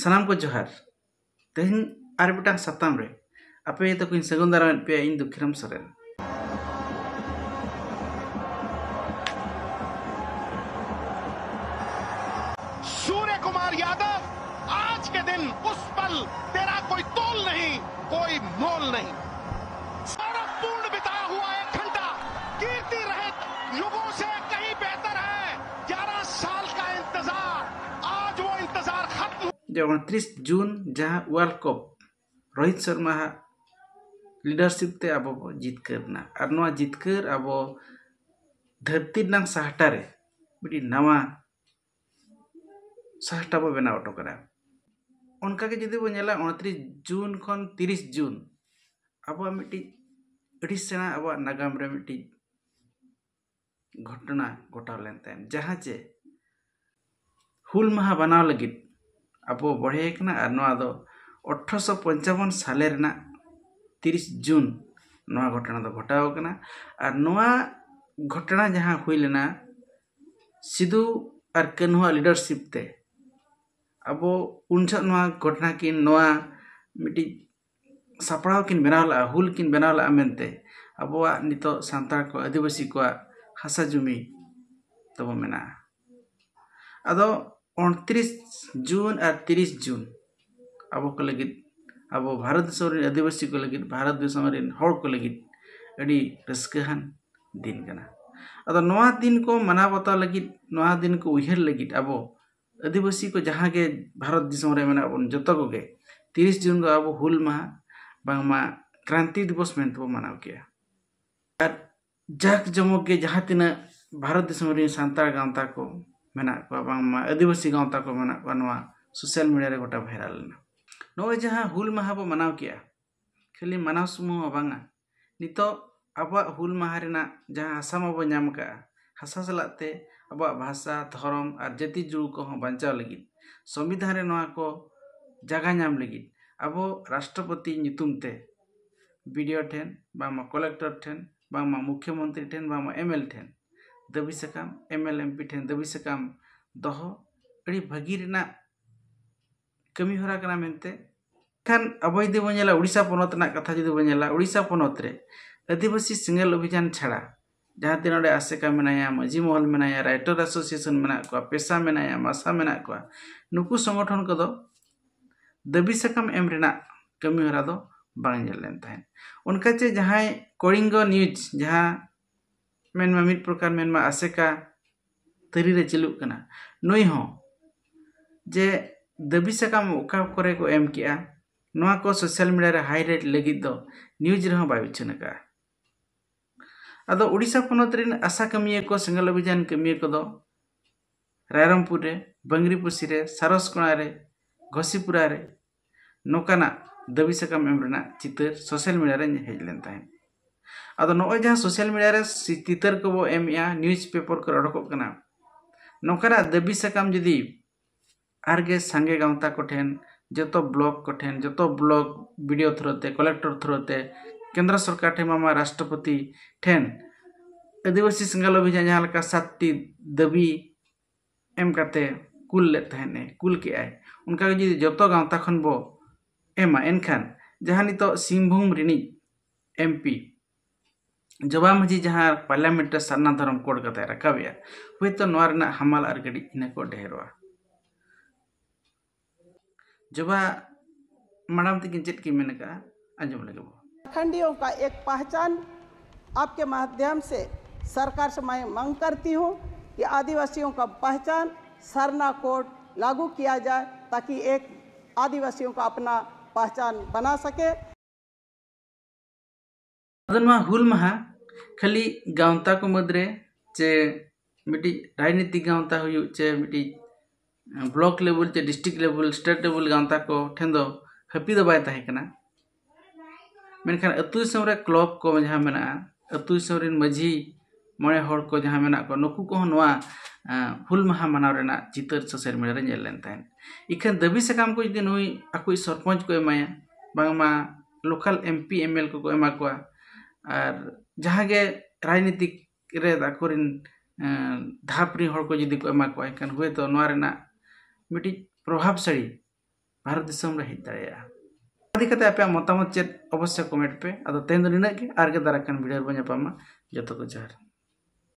सामान को जोहार तेहन और मिटा साताम रे तक सगन दाराम पे इन दुखीराम सरें सूर्य कुमार यादव आज के दिन उस पल तेरा कोई तोल नहीं कोई मोल नहीं सारा ᱡᱮ ᱚᱲᱛᱨᱤᱥ ᱡᱩᱱ ᱡᱟᱦᱟᱸ ᱳᱣᱟᱨᱞᱰ ᱠᱟᱯ ᱨᱳᱦᱤᱛ ᱥᱚᱨᱢᱟᱣᱟᱜ ᱞᱤᱰᱟᱨᱥᱤᱯ ᱛᱮ ᱟᱵᱚ ᱵᱚ ᱡᱤᱛᱠᱟᱹᱨ ᱮᱱᱟ ᱟᱨ ᱱᱚᱣᱟ ᱡᱤᱛᱠᱟᱹᱨ ᱟᱵᱚ ᱫᱷᱟᱹᱨᱛᱤ ᱨᱮᱱᱟᱝ ᱥᱟᱦᱴᱟ ᱨᱮ ᱢᱤᱫᱴᱤᱡ ᱱᱟᱣᱟ ᱥᱟᱦᱴᱟ ᱵᱚ ᱵᱮᱱᱟᱣ ᱦᱚᱴᱚ ᱠᱟᱫᱟ ᱚᱱᱠᱟᱜᱮ ᱡᱩᱫᱤ ᱵᱚ ᱧᱮᱞᱟ ᱚᱲᱛᱨᱤᱥ ᱡᱩᱱ ᱠᱷᱚᱱ ᱛᱤᱨᱤᱥ ᱡᱩᱱ ᱟᱵᱚᱣᱟᱜ ᱢᱤᱫᱴᱤᱡ ᱟᱹᱰᱤ ᱥᱮᱬᱟ ᱟᱵᱚᱣᱟᱜ ᱱᱟᱜᱟᱢ ᱨᱮ ᱢᱤᱫᱴᱤᱡ ᱜᱷᱚᱴᱚᱱᱟ ᱜᱷᱚᱴᱟᱣ ᱞᱮᱱ ᱛᱟᱦᱮᱸᱫ ᱡᱟᱦᱟᱸ ᱪᱮ ᱦᱩᱞ ᱢᱟᱦᱟ ᱵᱟᱱᱟᱣ ᱞᱟᱹᱜᱤᱫ ᱟᱵᱚ ᱵᱟᱲᱟᱭ ᱠᱟᱱᱟ ᱟᱨ ᱱᱚᱣᱟ ᱫᱚ ᱚᱴᱷᱨᱚᱥᱚ ᱯᱚᱧᱪᱟᱵᱚᱱ ᱥᱟᱞᱮ ᱨᱮᱱᱟᱜ ᱛᱤᱨᱤᱥ ᱡᱩᱱ ᱱᱚᱣᱟ ᱜᱷᱚᱴᱚᱱᱟ ᱫᱚ ᱜᱷᱚᱴᱟᱣ ᱠᱟᱱᱟ ᱟᱨ ᱱᱚᱣᱟ ᱜᱷᱚᱴᱚᱱᱟ ᱡᱟᱦᱟᱸ ᱦᱩᱭ ᱞᱮᱱᱟ ᱥᱤᱫᱩ ᱟᱨ ᱠᱟᱹᱱᱦᱩᱣᱟᱜ ᱞᱤᱰᱟᱨᱥᱤᱯ ᱛᱮ ᱟᱵᱚ ᱩᱱ ᱡᱚᱦᱚᱜ ᱱᱚᱣᱟ ᱜᱷᱚᱴᱚᱱᱟ ᱠᱤᱱ ᱱᱚᱣᱟ ᱢᱤᱫᱴᱤᱡ ᱥᱟᱯᱲᱟᱣ ᱠᱤᱱ ᱵᱮᱱᱟᱣ ᱞᱟᱜᱼᱟ ᱦᱩᱞ ᱠᱤᱱ ᱵᱮᱱᱟᱣ ᱞᱟᱜᱼᱟ ᱢᱮᱱᱛᱮ ᱟᱵᱚᱣᱟᱜ ᱱᱤᱛᱚᱜ ᱥᱟᱱᱛᱟᱲ ᱠᱚ ᱟᱹᱫᱤᱵᱟᱹᱥᱤ ᱠᱚᱣᱟᱜ ᱦᱟᱥᱟ ᱡᱩᱢᱤ ᱛᱟᱵᱚ ᱢᱮᱱᱟᱜᱼᱟ ᱟᱫᱚ ᱚᱱᱛᱨᱤᱥ ᱡᱩᱱ ᱟᱨ ᱛᱤᱨᱤᱥ ᱡᱩᱱ ᱟᱵᱚ ᱠᱚ ᱞᱟᱹᱜᱤᱫ ᱟᱵᱚ ᱵᱷᱟᱨᱚᱛ ᱫᱤᱥᱚᱢ ᱨᱮᱱ ᱟᱹᱫᱤᱵᱟᱹᱥᱤ ᱠᱚ ᱞᱟᱹᱜᱤᱫ ᱵᱷᱟᱨᱚᱛ ᱫᱤᱥᱚᱢ ᱨᱮᱱ ᱦᱚᱲ ᱠᱚ ᱞᱟᱹᱜᱤᱫ ᱟᱹᱰᱤ ᱨᱟᱹᱥᱠᱟᱹᱦᱟᱱ ᱫᱤᱱ ᱠᱟᱱᱟ ᱟᱫᱚ ᱱᱚᱣᱟ ᱫᱤᱱ ᱠᱚ ᱢᱟᱱᱟᱣ ᱵᱟᱛᱟᱣ ᱞᱟᱹᱜᱤᱫ ᱱᱚᱣᱟ ᱫᱤᱱ ᱠᱚ ᱩᱭᱦᱟᱹᱨ ᱞᱟᱹᱜᱤᱫ ᱟᱵᱚ आदिवासी को जहाँ के भारत दिसम रे मेना बन जतो को गे 30 जून को अब हुल माह बांगमा क्रांति दिवस में तो मनाव किया और जग जमक के जहाँ तीन भारत दिसम रे सांतार गांता को आदिवासी गाँवता को सोशल मीडिया गोटा भाइरल नए जहाँ हुल महा बो मना के खाली मनाव सुमुह बांगा नित अब हुल माहा जहाँ हासा बो नाम का हासा सलाते अब भाषा धरम और जाति जुड़ को बचाव लगे संविधान को जगह नाम लगे अब राष्ट्रपति नितुमते वीडियो ठेन बामा कलेक्टर ठेन बामा मुख्यमंत्री ठेन एम एल ठेन दाबी साकाम एम एल एम पी ठे दाबी साकाम दह भागी कमी हरा खान अब जीला उड़ीसा पनत कथा जो बोला उड़ीसा पनत आदिवासी सेंगल अभिजान छाड़ा जहाँ तीन आशेका मेया माजी महल में रटर एसोसिएशन मे पेशा मे मासा मे नुक संगठन को दाबी साकाम एम कमी हरा बाजन उनका चे जहाँ कलिंग निूज जहाँ मनमा मिट प्रकार मनमा आशेका तरी रे नई हो जे दबी सकाम को एम किया सोशल मीडिया रे हाईलाइट लगी दो न्यूज रहा हो बाविचन का अदो उड़ीसा पनत आशा कमिया को सेंगल अभियान कमिया को दो रायरामपुर रे बंगरीपुसी रे सारसकोणा घसीपुरा रे नोकाना दबी सकाम एम सोशल मीडिया रे हेजलेन अब ना सोशल मीडिया रे चितर को बो एम न्यूज पेपर को अड़क नौकर दबी साकाम जी आगे सांगे गाँवता कोठे जो तो ब्लॉक को जो तो ब्लॉक वीडियो थ्रुते कलेक्टर थ्रुते केंद्र सरकार ठे मामा राष्ट्रपति ठे आदिवासी संगल अभिजान जहाँ का सात दबी एम करते कुल लेने कुल के आए उनका जी जो तो गाँवता खन बो एमा एनखान जहाँ नित तो सिंहभूम रिणी जबा माझी जहाँ पार्लियामेंट सरना धरम कोड कथा रखावे हूं तो हमाल आर गाड़ी इनको ढेर जबा मैडम तक चेकी आजम लगे पाखंडियों का एक पहचान आपके माध्यम से सरकार से मैं मांग करती हूँ कि आदिवासियों का पहचान सरना कोड लागू किया जाए ताकि एक आदिवासियों का अपना पहचान बना सके हुल महा खाली गाँवता को मध्य चे मिट्टी राजनीतिक गाँवता हुई चे मिट्टी ब्लॉक लेवल चे डिस्ट्रिक्ट लेवल स्टेट लेवल गाँवता को ठेन दो हापी दो बाय तहे कना मैंने कहा अतुल समरे क्लब को जहाँ मेना अतुल समरे मजी मणे होड़ को जहाँ मेना को नुकु को नवा फुल माहा मनाव रेना चितर सोशल मीडिया रे नेल लेन है इखन दबी से काम कुछ दिन हुई अकुई सरपंच को एमाया बांगमा लोकल एमपी एमएल को को एमा कोआ ᱟᱨ ᱡᱟᱦᱟᱸ ᱜᱮ ᱨᱟᱡᱽᱱᱤᱛᱤᱠ ᱨᱮ ᱟᱠᱚᱨᱮᱱ ᱫᱷᱟᱯ ᱨᱮᱱ ᱦᱚᱲ ᱠᱚ ᱡᱩᱫᱤ ᱠᱚ ᱮᱢᱟ ᱠᱚᱣᱟ ᱮᱱᱠᱷᱟᱱ ᱦᱳᱭᱛᱳ ᱱᱚᱣᱟ ᱨᱮᱱᱟᱜ ᱢᱤᱫᱴᱤᱡ ᱯᱨᱚᱵᱷᱟᱵᱽᱥᱟᱞᱤ ᱵᱷᱟᱨᱚᱛ ᱫᱤᱥᱚᱢ ᱨᱮ ᱦᱮᱡ ᱫᱟᱲᱮᱭᱟᱜᱼᱟ ᱤᱫᱤ ᱠᱟᱛᱮ ᱟᱯᱮᱭᱟᱜ ᱢᱚᱛᱟᱢᱚᱛ ᱪᱮᱫ ᱚᱵᱚᱥᱥᱳᱭ ᱠᱚᱢᱮᱱᱴ ᱯᱮ ᱟᱫᱚ ᱛᱮᱦᱮᱧ ᱫᱚ ᱱᱤᱱᱟᱹᱜ ᱜᱮ ᱟᱨᱜᱮ ᱫᱟᱨᱟ ᱠᱟᱱ ᱵᱷᱤᱰᱤᱭᱳ ᱨᱮᱵᱚᱱ ᱧᱟᱯᱟᱢᱟ ᱡᱚᱛᱚ ᱠᱚ ᱡᱚᱦᱟᱨ